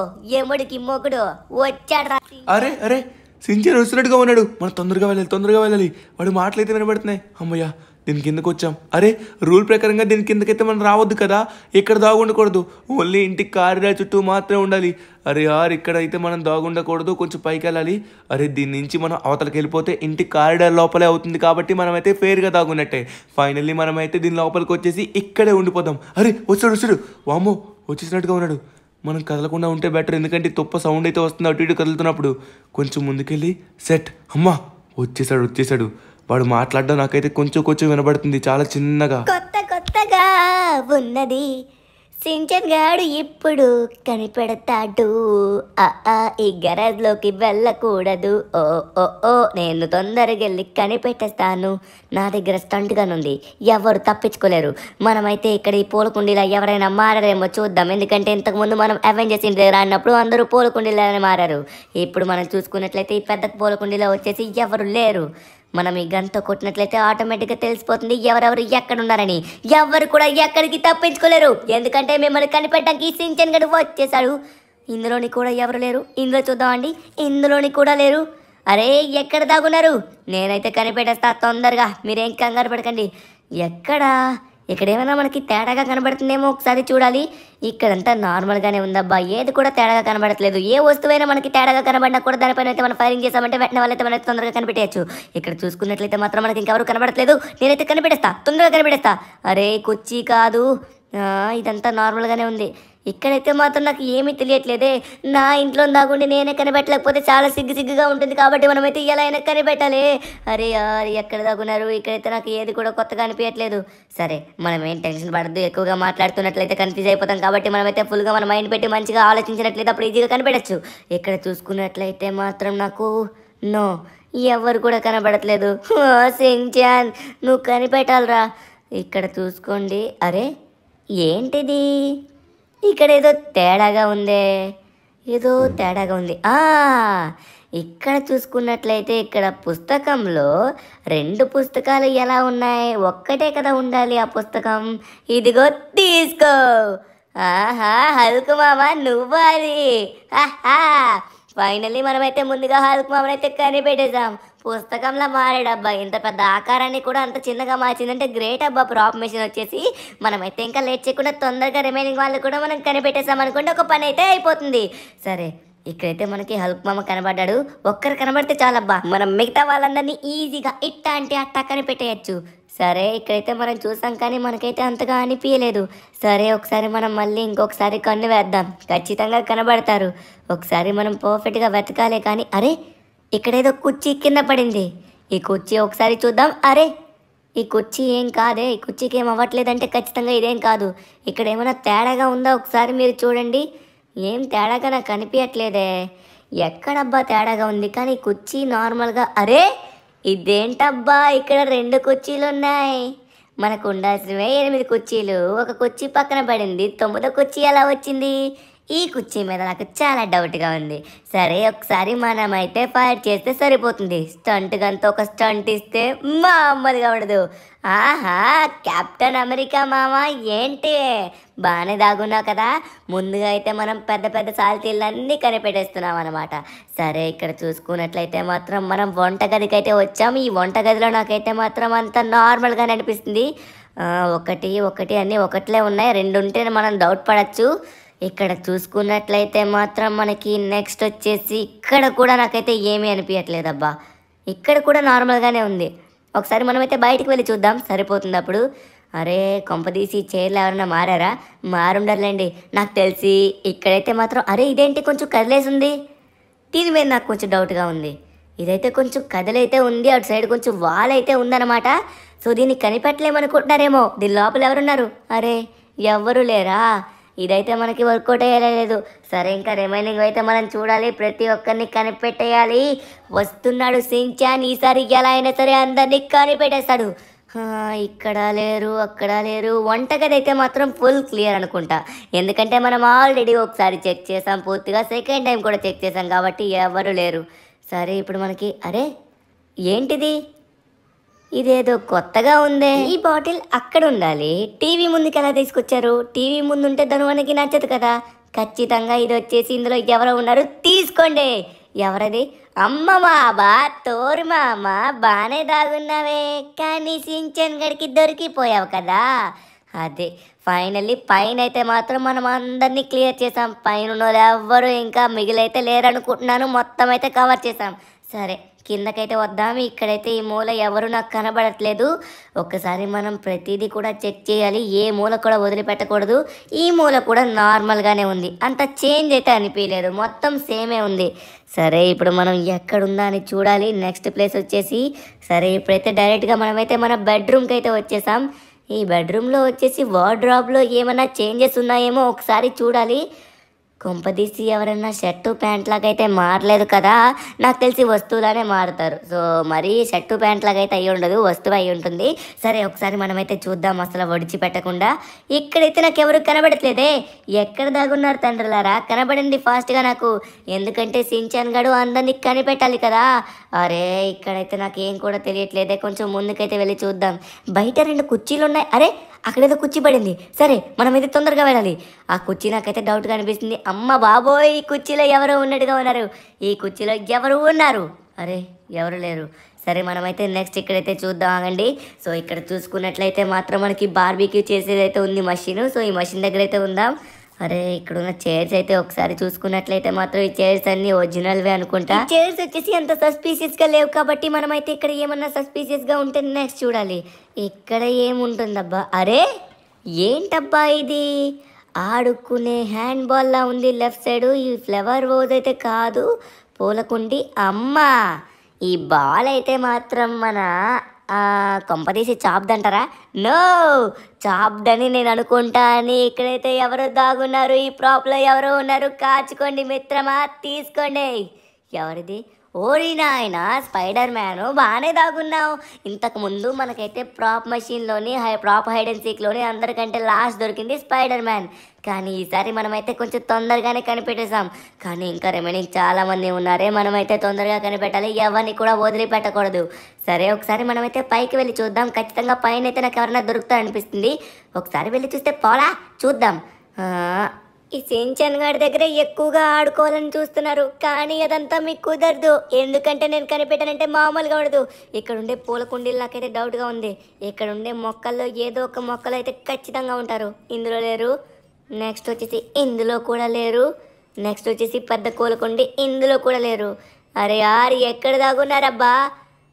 ఎముడికి మొగుడు వచ్చాడు
అరే అరే సించర్ వస్తున్నట్టుగా ఉన్నాడు మనం తొందరగా వెళ్ళాలి తొందరగా వెళ్ళాలి వాడు మాటలు అయితే వినబడుతున్నాయి అమ్మయ్యా దీని కిందకు వచ్చాం అరే రూల్ ప్రకారంగా దీని కిందకైతే మనం రావద్దు కదా ఇక్కడ దాగుండకూడదు ఓన్లీ ఇంటికి కారిడార్ చుట్టూ మాత్రమే ఉండాలి అరే ఆర్ ఇక్కడైతే మనం దాగుండకూడదు కొంచెం పైకి వెళ్ళాలి అరే దీని నుంచి మనం అవతలకి వెళ్ళిపోతే ఇంటి కారిడార్ లోపలే అవుతుంది కాబట్టి మనమైతే ఫేర్గా దాగున్నట్టే ఫైనల్లీ మనమైతే దీని లోపలికి వచ్చేసి ఇక్కడే ఉండిపోతాం అరే వచ్చాడు వచ్చాడు వామో వచ్చేసినట్టుగా ఉన్నాడు మనం కదలకుండా ఉంటే బెటర్ ఎందుకంటే తుప్ప సౌండ్ అయితే వస్తుంది అటు ఇటు కదులుతున్నప్పుడు కొంచెం ముందుకెళ్ళి సెట్ అమ్మా వచ్చేసాడు వచ్చేసాడు వాడు మాట్లాడడం నాకైతే కొంచెం కొంచెం వినబడుతుంది చాలా చిన్నగా
కొత్త కొత్తగా ఉన్నది సించన్ గాడు ఇప్పుడు కనిపెడతాడు ఆ ఈ గరాజ్లోకి వెళ్ళకూడదు ఓ ఓ ఓ నేను తొందరగా వెళ్ళి కనిపెట్టేస్తాను నా దగ్గర ఉంది ఎవరు తప్పించుకోలేరు మనమైతే ఇక్కడ ఈ పూలకుండీలా ఎవరైనా మారారేమో చూద్దాం ఎందుకంటే ఇంతకుముందు మనం అవెంజర్స్ ఇంటి దగ్గర ఆడినప్పుడు అందరూ పూలకుండీలానే మారారు ఇప్పుడు మనం చూసుకున్నట్లయితే ఈ పెద్ద పూలకుండీలో వచ్చేసి ఎవరు లేరు మనం ఈ గంట కొట్టినట్లయితే ఆటోమేటిక్గా తెలిసిపోతుంది ఎవరెవరు ఎక్కడున్నారని ఎవరు కూడా ఎక్కడికి తప్పించుకోలేరు ఎందుకంటే మిమ్మల్ని కనిపెట్టడానికి సించన్ గడు వచ్చేసాడు ఇందులోని కూడా ఎవరు లేరు ఇందులో చూద్దామండి ఇందులోని కూడా లేరు అరే ఎక్కడ దాగున్నారు నేనైతే కనిపెట్టేస్తా తొందరగా మీరేం కంగారు పడకండి ఎక్కడా ఇక్కడ ఏమైనా మనకి తేడాగా కనబడుతుందేమో ఒకసారి చూడాలి ఇక్కడంతా నార్మల్గానే ఉందబ్బా ఏది కూడా తేడాగా కనబడట్లేదు ఏ వస్తువైనా మనకి తేడాగా కనబడినా కూడా దానిపైన అయితే మనం ఫైరింగ్ చేసామంటే వెంటనే వాళ్ళైతే మనకి తొందరగా కనిపెట్టేయచ్చు ఇక్కడ చూసుకున్నట్లయితే మాత్రం మనకి ఇంకెవరు కనబడట్లేదు నేనైతే కనిపెడేస్తా తొందరగా కనిపెడేస్తా అరే కుర్చీ కాదు ఇదంతా నార్మల్గానే ఉంది ఇక్కడైతే మాత్రం నాకు ఏమీ తెలియట్లేదే నా ఇంట్లో దాగుండి నేనే కనిపెట్టలేకపోతే చాలా సిగ్గు సిగ్గుగా ఉంటుంది కాబట్టి మనమైతే ఎలా అయినా కనిపెట్టాలి అరే అరే ఎక్కడ దాగున్నారు ఇక్కడైతే నాకు ఏది కూడా కొత్తగా అనిపించట్లేదు సరే మనం ఏం టెన్షన్ పడద్దు ఎక్కువగా మాట్లాడుతున్నట్లయితే కన్ఫ్యూజ్ అయిపోతాం కాబట్టి మనమైతే ఫుల్గా మన మైండ్ పెట్టి మంచిగా ఆలోచించినట్లయితే అప్పుడు ఈజీగా కనిపెట్టచ్చు ఇక్కడ చూసుకున్నట్లయితే మాత్రం నాకు నో ఎవరు కూడా కనబడట్లేదు సింగ్ నువ్వు కనిపెట్టాలరా ఇక్కడ చూసుకోండి అరే ఏంటిది ఇక్కడ ఏదో తేడాగా ఉందే ఏదో తేడాగా ఉంది ఆ ఇక్కడ చూసుకున్నట్లయితే ఇక్కడ పుస్తకంలో రెండు పుస్తకాలు ఎలా ఉన్నాయి ఒక్కటే కదా ఉండాలి ఆ పుస్తకం ఇదిగో తీసుకో ఆహా హల్క్ మామ నువ్వాలి ఆహా ఫైనల్లీ మనమైతే ముందుగా హల్క్ మామైతే కనిపెట్టేసాం పుస్తకంలా మారాడబ్బా ఇంత పెద్ద ఆకారాన్ని కూడా అంత చిన్నగా మార్చిందంటే గ్రేట్ అబ్బా ప్రాప్ మిషన్ వచ్చేసి మనమైతే ఇంకా లేట్ చేయకుండా తొందరగా రిమైనింగ్ వాళ్ళు కూడా మనం కనిపెట్టేసాం అనుకుంటే ఒక పని అయితే అయిపోతుంది సరే ఇక్కడైతే మనకి హల్క్ మామ కనబడ్డాడు ఒక్కరు కనబడితే చాలబ్బా మనం మిగతా వాళ్ళందరినీ ఈజీగా ఇట్టా అంటే అట్ట కనిపెట్టేయచ్చు సరే ఇక్కడైతే మనం చూసాం కానీ మనకైతే అంతగా అనిపించలేదు సరే ఒకసారి మనం మళ్ళీ ఇంకొకసారి కన్ను వేద్దాం ఖచ్చితంగా కనబడతారు ఒకసారి మనం పర్ఫెక్ట్గా వెతకాలే కానీ అరే ఇక్కడేదో కుర్చీ కింద పడింది ఈ కుర్చీ ఒకసారి చూద్దాం అరే ఈ కుర్చీ ఏం కాదే ఈ కుర్చీకి ఏం అవ్వట్లేదంటే ఖచ్చితంగా ఇదేం కాదు ఇక్కడ ఏమైనా తేడాగా ఉందా ఒకసారి మీరు చూడండి ఏం తేడాగా నాకు కనిపించట్లేదే ఎక్కడబ్బా తేడాగా ఉంది కానీ కుర్చీ నార్మల్గా అరే ఇదేంటబ్బా ఇక్కడ రెండు కుర్చీలు ఉన్నాయి మనకు ఉండాల్సినవే ఎనిమిది కుర్చీలు ఒక కుర్చీ పక్కన పడింది తొమ్మిదో కుర్చీ ఎలా వచ్చింది ఈ కుర్చీ మీద నాకు చాలా డౌట్గా ఉంది సరే ఒకసారి మనమైతే ఫైర్ చేస్తే సరిపోతుంది స్టంట్ గంత ఒక స్టంట్ ఇస్తే మామూలుగా ఉండదు ఆహా కెప్టెన్ అమెరికా మామ ఏంటి బాగానే దాగున్నావు కదా ముందుగా అయితే మనం పెద్ద పెద్ద సాల్తీళ్ళన్నీ కనిపెట్టేస్తున్నాం అనమాట సరే ఇక్కడ చూసుకున్నట్లయితే మాత్రం మనం వంటగదికి అయితే వచ్చాము ఈ వంటగదిలో నాకైతే మాత్రం అంత నార్మల్గా అనిపిస్తుంది ఒకటి ఒకటి అన్నీ ఒకట్లే ఉన్నాయి రెండు ఉంటే మనం డౌట్ పడచ్చు ఇక్కడ చూసుకున్నట్లయితే మాత్రం మనకి నెక్స్ట్ వచ్చేసి ఇక్కడ కూడా నాకైతే ఏమీ అనిపించట్లేదబ్బా ఇక్కడ కూడా నార్మల్గానే ఉంది ఒకసారి మనమైతే బయటికి వెళ్ళి చూద్దాం సరిపోతుంది అప్పుడు అరే కొంపదీసి చైర్లు ఎవరైనా మారారా మారుండర్లేండి నాకు తెలిసి ఇక్కడైతే మాత్రం అరే ఇదేంటి కొంచెం కదిలేసింది దీని మీద నాకు కొంచెం డౌట్గా ఉంది ఇదైతే కొంచెం కదలైతే ఉంది అటు సైడ్ కొంచెం వాల్ అయితే ఉందన్నమాట సో దీన్ని కనిపెట్టలేమనుకుంటున్నారేమో దీని లోపల ఎవరున్నారు అరే ఎవరు లేరా ఇదైతే మనకి వర్కౌట్ అయ్యలేదు సరే ఇంకా రిమైనింగ్ అయితే మనం చూడాలి ప్రతి ఒక్కరిని కనిపెట్టేయాలి వస్తున్నాడు సించాన్ ఈసారి ఎలా అయినా సరే అందరినీ కనిపెట్టేస్తాడు ఇక్కడ లేరు అక్కడ లేరు వంటగది అయితే మాత్రం ఫుల్ క్లియర్ అనుకుంటా ఎందుకంటే మనం ఆల్రెడీ ఒకసారి చెక్ చేసాం పూర్తిగా సెకండ్ టైం కూడా చెక్ చేసాం కాబట్టి ఎవరు లేరు సరే ఇప్పుడు మనకి అరే ఏంటిది ఇదేదో కొత్తగా ఉందే ఈ బాటిల్ అక్కడ ఉండాలి టీవీ ముందుకి ఎలా తీసుకొచ్చారు టీవీ ముందు ఉంటే ధనువానికి నచ్చదు కదా ఖచ్చితంగా ఇది వచ్చేసి ఇందులో ఎవరో ఉన్నారు తీసుకోండి ఎవరది అమ్మ బాబా తోరు మామ బాగానే దాగున్నావే కానీ సించన్ గడికి దొరికిపోయావు కదా అదే ఫైనల్లీ పైన అయితే మాత్రం మనం అందరినీ క్లియర్ చేసాం పైన ఎవ్వరు ఇంకా మిగిలైతే లేరనుకుంటున్నాను మొత్తం అయితే కవర్ చేసాం సరే కిందకైతే వద్దాం ఇక్కడైతే ఈ మూల ఎవరు నాకు కనబడట్లేదు ఒక్కసారి మనం ప్రతిదీ కూడా చెక్ చేయాలి ఏ మూల కూడా వదిలిపెట్టకూడదు ఈ మూల కూడా నార్మల్గానే ఉంది అంత చేంజ్ అయితే అనిపించలేదు మొత్తం సేమే ఉంది సరే ఇప్పుడు మనం ఎక్కడుందా అని చూడాలి నెక్స్ట్ ప్లేస్ వచ్చేసి సరే ఇప్పుడైతే డైరెక్ట్గా మనమైతే మన బెడ్రూమ్కి అయితే వచ్చేసాం ఈ బెడ్రూమ్లో వచ్చేసి వార్డ్రాబ్లో ఏమైనా చేంజెస్ ఉన్నాయేమో ఒకసారి చూడాలి కొంపదీసి ఎవరన్నా షర్టు లాగైతే మారలేదు కదా నాకు తెలిసి వస్తువులానే మారుతారు సో మరీ షర్టు ప్యాంట్ లాగైతే అయ్యి ఉండదు వస్తువు అయి ఉంటుంది సరే ఒకసారి మనమైతే చూద్దాం అసలు ఒడిచిపెట్టకుండా ఇక్కడైతే నాకు ఎవరు కనబడట్లేదే ఎక్కడ దాగున్నారు తండ్రులారా కనబడింది ఫాస్ట్గా నాకు ఎందుకంటే సించాన్ గడు అందరినీ కనిపెట్టాలి కదా అరే ఇక్కడైతే నాకు ఏం కూడా తెలియట్లేదే కొంచెం ముందుకైతే వెళ్ళి చూద్దాం బయట రెండు కుర్చీలు ఉన్నాయి అరే అక్కడేదో కుర్చీ పడింది సరే మనం అయితే తొందరగా వెళ్ళాలి ఆ కుర్చీ నాకైతే డౌట్గా అనిపిస్తుంది అమ్మ బాబోయ్ ఈ కుర్చీలో ఎవరో ఉన్నట్టుగా ఉన్నారు ఈ కుర్చీలో ఎవరు ఉన్నారు అరే ఎవరు లేరు సరే మనమైతే నెక్స్ట్ ఇక్కడైతే చూద్దామండి సో ఇక్కడ చూసుకున్నట్లయితే మాత్రం మనకి బార్బీక్యూ చేసేది అయితే ఉంది మషిన్ సో ఈ మషిన్ దగ్గర అయితే ఉందాం అరే ఇక్కడున్న చైర్స్ అయితే ఒకసారి చూసుకున్నట్లయితే మాత్రం ఈ చైర్స్ అన్ని ఒరిజినల్ వే అనుకుంటా చైర్స్ వచ్చేసి అంత సస్పీషియస్ గా లేవు కాబట్టి మనం అయితే ఇక్కడ ఏమన్నా సస్పీషియస్ గా ఉంటే నెక్స్ట్ చూడాలి ఇక్కడ ఏముంటుందబ్బా అరే ఏంటబ్బా ఇది ఆడుకునే హ్యాండ్ బాల్ లా ఉంది లెఫ్ట్ సైడ్ ఈ ఫ్లవర్ రోజ్ అయితే కాదు పూలకుండి అమ్మ ఈ బాల్ అయితే మాత్రం మన కొంపదీసి చాప్డ్ అంటారా నో చాప్డ్ అని నేను అనుకుంటా అని ఇక్కడైతే ఎవరు దాగున్నారు ఈ ప్రాప్లో ఎవరు ఉన్నారు కాచుకోండి మిత్రమా తీసుకోండి ఎవరిది ఓడి నాయన స్పైడర్ మ్యాను బాగానే దాగున్నావు ఇంతకుముందు మనకైతే ప్రాప్ మషిన్లోని హై ప్రాప్ హైడెన్సీక్లోని అందరికంటే లాస్ట్ దొరికింది స్పైడర్ మ్యాన్ కానీ ఈసారి మనమైతే కొంచెం తొందరగానే కనిపెట్టేశాం కానీ ఇంకా రిమైనింగ్ చాలామంది ఉన్నారే మనమైతే తొందరగా కనిపెట్టాలి ఎవరిని కూడా వదిలిపెట్టకూడదు సరే ఒకసారి మనమైతే పైకి వెళ్ళి చూద్దాం ఖచ్చితంగా పైన అయితే నాకు ఎవరైనా అనిపిస్తుంది ఒకసారి వెళ్ళి చూస్తే పోలా చూద్దాం ఈ సేంచన్ గారి దగ్గర ఎక్కువగా ఆడుకోవాలని చూస్తున్నారు కానీ అదంతా మీకు కుదరదు ఎందుకంటే నేను కనిపెట్టానంటే మామూలుగా ఉండదు ఇక్కడ ఉండే పూల కుండీలు నాకైతే డౌట్గా ఉంది ఇక్కడ ఉండే మొక్కల్లో ఏదో ఒక మొక్కలు అయితే ఖచ్చితంగా ఉంటారు ఇందులో లేరు నెక్స్ట్ వచ్చేసి ఇందులో కూడా లేరు నెక్స్ట్ వచ్చేసి పెద్ద కోలకొండి ఇందులో కూడా లేరు అరే ఆరు ఎక్కడ దాగున్నారబ్బా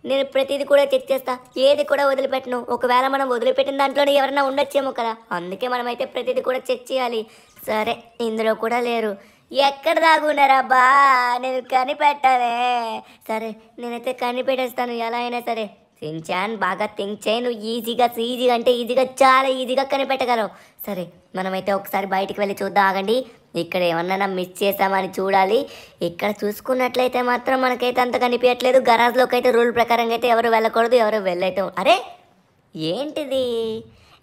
నేను ప్రతిదీ కూడా చెక్ చేస్తా ఏది కూడా వదిలిపెట్టను ఒకవేళ మనం వదిలిపెట్టిన దాంట్లోనే ఎవరైనా ఉండొచ్చేమో కదా అందుకే మనమైతే ప్రతిదీ కూడా చెక్ చేయాలి సరే ఇందులో కూడా లేరు ఎక్కడ దాగున్నారబ్బా నేను కనిపెట్టాలే సరే నేనైతే కనిపెట్టేస్తాను ఎలా అయినా సరే సిన్చాన్ బాగా థింక్ చేయి నువ్వు ఈజీగా ఈజీగా అంటే ఈజీగా చాలా ఈజీగా కనిపెట్టగలవు సరే మనమైతే ఒకసారి బయటికి వెళ్ళి చూద్దాం ఆగండి ఇక్కడ ఏమన్నా మిస్ చేసామని చూడాలి ఇక్కడ చూసుకున్నట్లయితే మాత్రం మనకైతే అంత కనిపించట్లేదు గరాజ్లోకి అయితే రూల్ ప్రకారం అయితే ఎవరు వెళ్ళకూడదు ఎవరు వెళ్ళైతే అరే ఏంటిది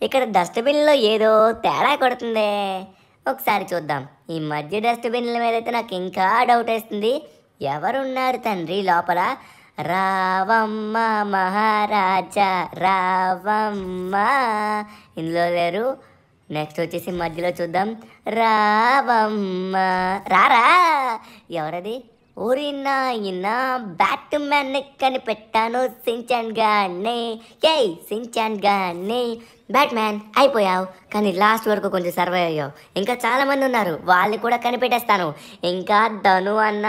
ఇక్కడ డస్ట్బిన్లో ఏదో తేడా కొడుతుంది ఒకసారి చూద్దాం ఈ మధ్య డస్ట్బిన్ల మీద అయితే నాకు ఇంకా డౌట్ వేస్తుంది ఎవరున్నారు తండ్రి లోపల రావమ్మ మహారాజా రావమ్మ ఇందులో లేరు నెక్స్ట్ వచ్చేసి మధ్యలో చూద్దాం రావమ్మ రారా ఎవరది ఊరి నాయన బ్యాట్ మ్యాన్ కనిపెట్టాను సించాన్ గానే ఏ సించాన్ గానే బ్యాట్ మ్యాన్ అయిపోయావు కానీ లాస్ట్ వరకు కొంచెం సర్వై అయ్యావు ఇంకా చాలామంది ఉన్నారు వాళ్ళని కూడా కనిపెట్టేస్తాను ఇంకా ధను అన్న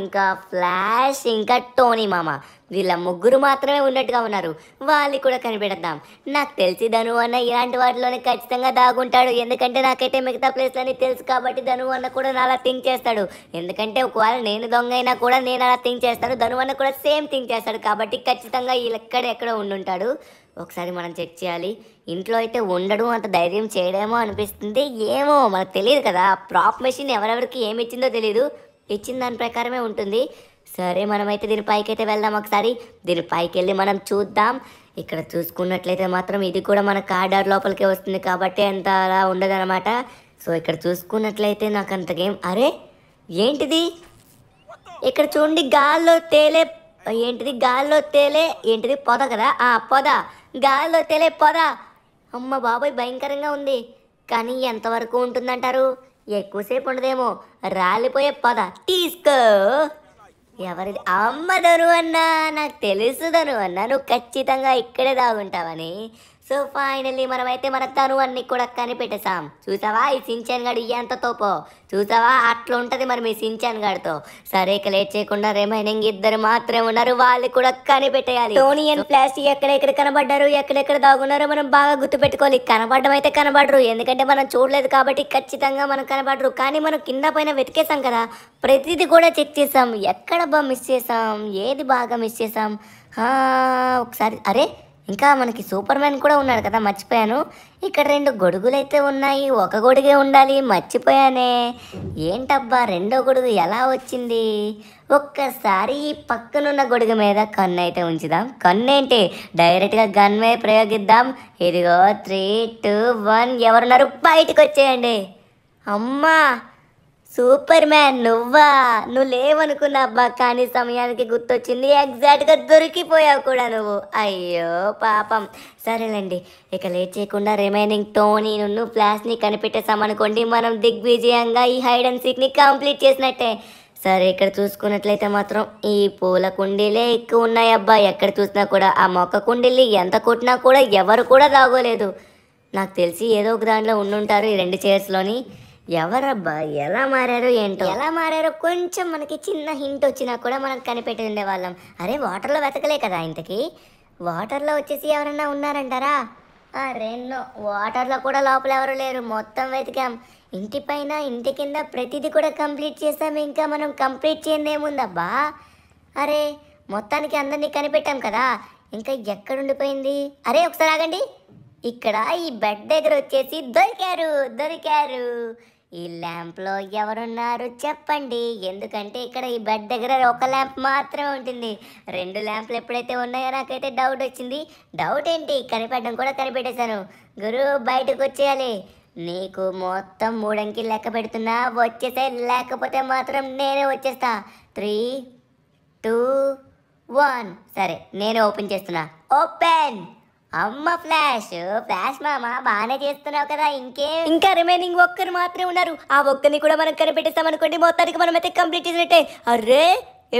ఇంకా ఫ్లాష్ ఇంకా టోనీ మామ వీళ్ళ ముగ్గురు మాత్రమే ఉన్నట్టుగా ఉన్నారు వాళ్ళు కూడా కనిపెడతాం నాకు తెలిసి ధను అన్న ఇలాంటి వాటిలోనే ఖచ్చితంగా దాగుంటాడు ఎందుకంటే నాకైతే మిగతా ప్లేస్లని తెలుసు కాబట్టి ధను అన్న కూడా నా అలా థింక్ చేస్తాడు ఎందుకంటే ఒకవేళ నేను దొంగ అయినా కూడా నేను అలా థింక్ చేస్తాను ధను అన్న కూడా సేమ్ థింక్ చేస్తాడు కాబట్టి ఖచ్చితంగా ఎక్కడెక్కడ ఉండుంటాడు ఒకసారి మనం చెక్ చేయాలి ఇంట్లో అయితే ఉండడం అంత ధైర్యం చేయడేమో అనిపిస్తుంది ఏమో మనకు తెలియదు కదా ప్రాప్ మెషిన్ ఎవరెవరికి ఏమి ఇచ్చిందో తెలియదు ఇచ్చిన దాని ప్రకారమే ఉంటుంది సరే మనమైతే దీని పైకి అయితే వెళ్దాం ఒకసారి దీని పైకి వెళ్ళి మనం చూద్దాం ఇక్కడ చూసుకున్నట్లయితే మాత్రం ఇది కూడా మన కార్డర్ లోపలికి వస్తుంది కాబట్టి అంత అలా ఉండదన్నమాట సో ఇక్కడ చూసుకున్నట్లయితే నాకు అంత గేమ్ అరే ఏంటిది ఇక్కడ చూడండి గాల్లో తేలే ఏంటిది గాల్లో తేలే ఏంటిది పొద కదా ఆ పొద గాల్లో తెలే పొద అమ్మ బాబోయ్ భయంకరంగా ఉంది కానీ ఎంతవరకు ఉంటుందంటారు ఎక్కువసేపు ఉండదేమో రాలిపోయే పొద తీసుకో ఎవరిది అమ్మ ధను అన్నా నాకు తెలుసు ధను అన్నా నువ్వు ఖచ్చితంగా ఇక్కడే దాగుంటావని సో ఫైనల్లీ మనమైతే మన తను అన్ని కూడా కనిపెట్టేసాం చూసావా ఈ సించాన్ గడు ఎంత తోపో చూసావా అట్లుంటది మరి మీ సించాన్ గడితో సరే లేట్ చేయకుండా రిమైనింగ్ ఇద్దరు మాత్రమే ఉన్నారు వాళ్ళు కూడా కనిపెట్టేయాలి టోనీ అండ్ ప్లాస్టిక్ ఎక్కడెక్కడ కనబడ్డారు ఎక్కడెక్కడ దాగున్నారో మనం బాగా గుర్తు పెట్టుకోవాలి కనబడడం అయితే కనబడరు ఎందుకంటే మనం చూడలేదు కాబట్టి ఖచ్చితంగా మనం కనబడరు కానీ మనం కింద పైన వెతికేసాం కదా ప్రతిదీ కూడా చెక్ చేసాం ఎక్కడ బాగా మిస్ చేసాం ఏది బాగా మిస్ చేసాం ఒకసారి అరే ఇంకా మనకి సూపర్ మ్యాన్ కూడా ఉన్నాడు కదా మర్చిపోయాను ఇక్కడ రెండు గొడుగులైతే ఉన్నాయి ఒక గొడుగే ఉండాలి మర్చిపోయానే ఏంటబ్బా రెండో గొడుగు ఎలా వచ్చింది ఒక్కసారి ఈ పక్కనున్న గొడుగు మీద కన్ను అయితే ఉంచుదాం కన్ను ఏంటి డైరెక్ట్గా గన్ మీద ప్రయోగిద్దాం ఇదిగో త్రీ టూ వన్ ఎవరున్నారు బయటకు వచ్చేయండి అమ్మా సూపర్ మ్యాన్ నువ్వా నువ్వు లేవనుకున్నా అబ్బా కానీ సమయానికి గుర్తొచ్చింది ఎగ్జాక్ట్గా దొరికిపోయావు కూడా నువ్వు అయ్యో పాపం సరేలేండి ఇక లేట్ చేయకుండా రిమైనింగ్ టోని నువ్వు ఫ్లాష్ని కనిపెట్టేసామనుకోండి మనం దిగ్విజయంగా ఈ హైడ్ అండ్ సీక్ని కంప్లీట్ చేసినట్టే సరే ఇక్కడ చూసుకున్నట్లయితే మాత్రం ఈ పూల కుండీలే ఎక్కువ ఉన్నాయి ఎక్కడ చూసినా కూడా ఆ మొక్క కుండీలు ఎంత కొట్టినా కూడా ఎవరు కూడా రాగోలేదు నాకు తెలిసి ఏదో ఒక దాంట్లో ఉండుంటారు ఈ రెండు చైర్స్లోని ఎవరబ్బా ఎలా మారారో ఏంటో ఎలా మారారో కొంచెం మనకి చిన్న హింట్ వచ్చినా కూడా మనం కనిపెట్టి ఉండేవాళ్ళం అరే వాటర్లో వెతకలే కదా ఇంతకి వాటర్లో వచ్చేసి ఎవరన్నా ఉన్నారంటారా రెండో వాటర్లో కూడా లోపల ఎవరు లేరు మొత్తం వెతికాం ఇంటి పైన ఇంటి కింద ప్రతిదీ కూడా కంప్లీట్ చేసాం ఇంకా మనం కంప్లీట్ చేయండి ఏముందబ్బా అరే మొత్తానికి అందరినీ కనిపెట్టాం కదా ఇంకా ఎక్కడుండిపోయింది అరే ఒకసారి ఆగండి ఇక్కడ ఈ బెడ్ దగ్గర వచ్చేసి దొరికారు దొరికారు ఈ ల్యాంప్లో ఎవరున్నారు చెప్పండి ఎందుకంటే ఇక్కడ ఈ బెడ్ దగ్గర ఒక ల్యాంప్ మాత్రమే ఉంటుంది రెండు ల్యాంప్లు ఎప్పుడైతే ఉన్నాయో నాకైతే డౌట్ వచ్చింది డౌట్ ఏంటి కనిపెట్టడం కూడా కనిపెట్టేశాను గురువు బయటకు వచ్చేయాలి నీకు మొత్తం మూడంకి లెక్క పెడుతున్నా వచ్చేసే లేకపోతే మాత్రం నేనే వచ్చేస్తా త్రీ టూ వన్ సరే నేనే ఓపెన్ చేస్తున్నా ఓపెన్ అమ్మ ఫ్లాష్ ఫ్లాష్ మామ బాగానే చేస్తున్నావు కదా ఇంకే ఇంకా రిమైనింగ్ ఒక్కరు మాత్రమే ఉన్నారు ఆ ఒక్కరిని కూడా మనం కనిపెట్టిస్తాం అనుకోండి మొత్తానికి మనం అయితే కంప్లీట్ చేసినట్టే అరే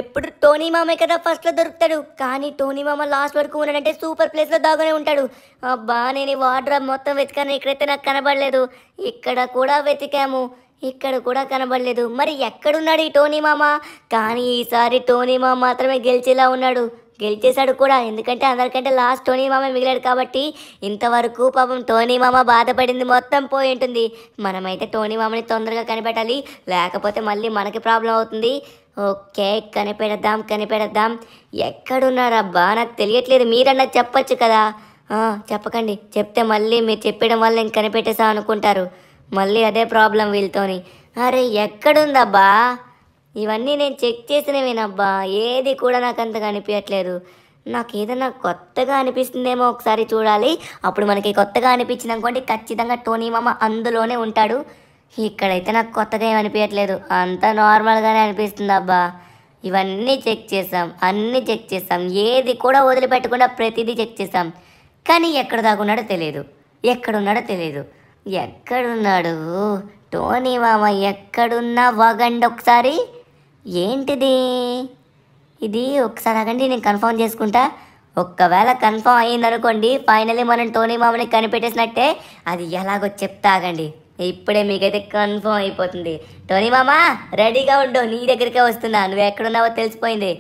ఎప్పుడు టోనీ మామే కదా ఫస్ట్లో దొరుకుతాడు కానీ టోనీ మామ లాస్ట్ వరకు ఉన్నాడంటే సూపర్ ప్లేస్లో దాగానే ఉంటాడు అబ్బా నేను వార్డ్రాబ్ మొత్తం వెతికాను ఇక్కడైతే నాకు కనబడలేదు ఇక్కడ కూడా వెతికాము ఇక్కడ కూడా కనబడలేదు మరి ఎక్కడున్నాడు ఈ టోనీ మామ కానీ ఈసారి టోనీ మామ మాత్రమే గెలిచేలా ఉన్నాడు గెలిచేశాడు కూడా ఎందుకంటే అందరికంటే లాస్ట్ టోనీ మామ మిగిలాడు కాబట్టి ఇంతవరకు పాపం టోనీ మామ బాధపడింది మొత్తం పోయి ఉంటుంది మనమైతే టోనీ మామని తొందరగా కనిపెట్టాలి లేకపోతే మళ్ళీ మనకి ప్రాబ్లం అవుతుంది ఓకే కనిపెడదాం కనిపెడదాం ఎక్కడున్నారబ్బా నాకు తెలియట్లేదు మీరన్నా చెప్పచ్చు కదా చెప్పకండి చెప్తే మళ్ళీ మీరు చెప్పడం వల్ల నేను కనిపెట్టేసా అనుకుంటారు మళ్ళీ అదే ప్రాబ్లం వీళ్ళతోని అరే ఎక్కడుందబ్బా ఇవన్నీ నేను చెక్ చేసినవేనబ్బా ఏది కూడా నాకు అంతగా అనిపించట్లేదు నాకు ఏదైనా కొత్తగా అనిపిస్తుందేమో ఒకసారి చూడాలి అప్పుడు మనకి కొత్తగా అనిపించింది అనుకోండి ఖచ్చితంగా టోనీ మామ అందులోనే ఉంటాడు ఇక్కడైతే నాకు కొత్తగా ఏమి అనిపించట్లేదు అంతా నార్మల్గానే అనిపిస్తుంది అబ్బా ఇవన్నీ చెక్ చేసాం అన్నీ చెక్ చేసాం ఏది కూడా వదిలిపెట్టకుండా ప్రతిదీ చెక్ చేసాం కానీ ఎక్కడ దాకున్నాడో తెలియదు ఎక్కడున్నాడో తెలియదు ఎక్కడున్నాడు టోనీ మామ ఎక్కడున్నా వగండి ఒకసారి ఏంటిది ఇది ఒకసారి ఆగండి నేను కన్ఫర్మ్ చేసుకుంటా ఒక్కవేళ కన్ఫర్మ్ అయ్యిందనుకోండి ఫైనలీ మనం టోనీ మామని కనిపెట్టేసినట్టే అది ఎలాగో చెప్తాగండి ఇప్పుడే మీకైతే కన్ఫర్మ్ అయిపోతుంది టోనీ మామ రెడీగా ఉండు నీ దగ్గరికే వస్తున్నా నువ్వు ఎక్కడున్నావో తెలిసిపోయింది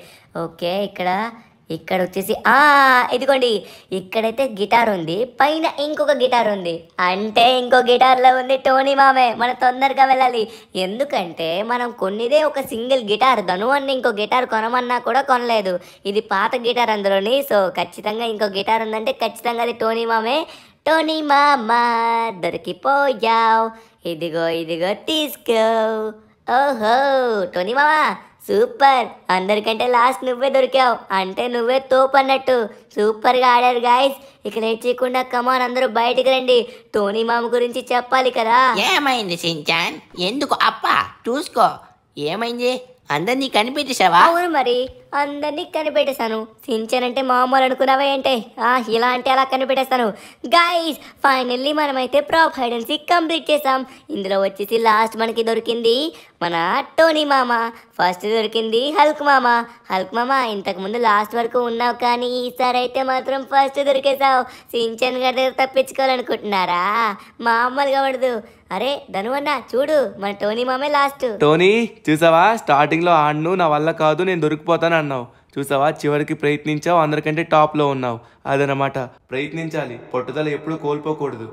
ఓకే ఇక్కడ ఇక్కడ వచ్చేసి ఆ ఇదిగోండి ఇక్కడైతే గిటార్ ఉంది పైన ఇంకొక గిటార్ ఉంది అంటే ఇంకో గిటార్లో ఉంది టోనీ మామే మనం తొందరగా వెళ్ళాలి ఎందుకంటే మనం కొన్నిదే ఒక సింగిల్ గిటార్ ధను అన్ని ఇంకో గిటార్ కొనమన్నా కూడా కొనలేదు ఇది పాత గిటార్ అందులోని సో ఖచ్చితంగా ఇంకో గిటార్ ఉందంటే ఖచ్చితంగా అది టోనీ మామే టోనీ మామా దొరికిపోయావు ఇదిగో ఇదిగో తీసుకో ఓహో టోనీ మామా సూపర్ అందరికంటే లాస్ట్ నువ్వే దొరికావు అంటే నువ్వే తోపు అన్నట్టు సూపర్గా ఆడారు గాయస్ ఇక లేట్ చేయకుండా కమాన్ అందరూ బయటికి రండి టోనీ మామ గురించి చెప్పాలి కదా
ఏమైంది సించాన్ ఎందుకు అప్ప చూసుకో ఏమైంది అందరినీ కనిపెట్టేశావా అవును
మరి అందరినీ కనిపెట్టేశాను సించన్ అంటే మామూలు అనుకున్నావా ఏంటే ఇలా అంటే అలా కనిపెట్టేస్తాను గైస్ ఫైనల్లీ మనమైతే ప్రాప్ హైడెన్సీ కంప్లీట్ చేసాం ఇందులో వచ్చేసి లాస్ట్ మనకి దొరికింది మన టోనీ మామ ఫస్ట్ దొరికింది హల్క్ మామ హల్క్ మామ ఇంతకు ముందు లాస్ట్ వరకు ఉన్నావు కానీ ఈసారి అయితే మాత్రం ఫస్ట్ దొరికేసావు సించన్ గారి దగ్గర తప్పించుకోవాలనుకుంటున్నారా మామూలుగా పడదు అరే ధనువన్న చూడు మన టోనీ మామే లాస్ట్
టోనీ చూసావా స్టార్టింగ్ లో ఆడను నా వల్ల కాదు నేను దొరికిపోతాను అన్నావు చూసావా చివరికి ప్రయత్నించావు అందరికంటే టాప్ లో ఉన్నావు అదనమాట ప్రయత్నించాలి పట్టుదల ఎప్పుడు కోల్పోకూడదు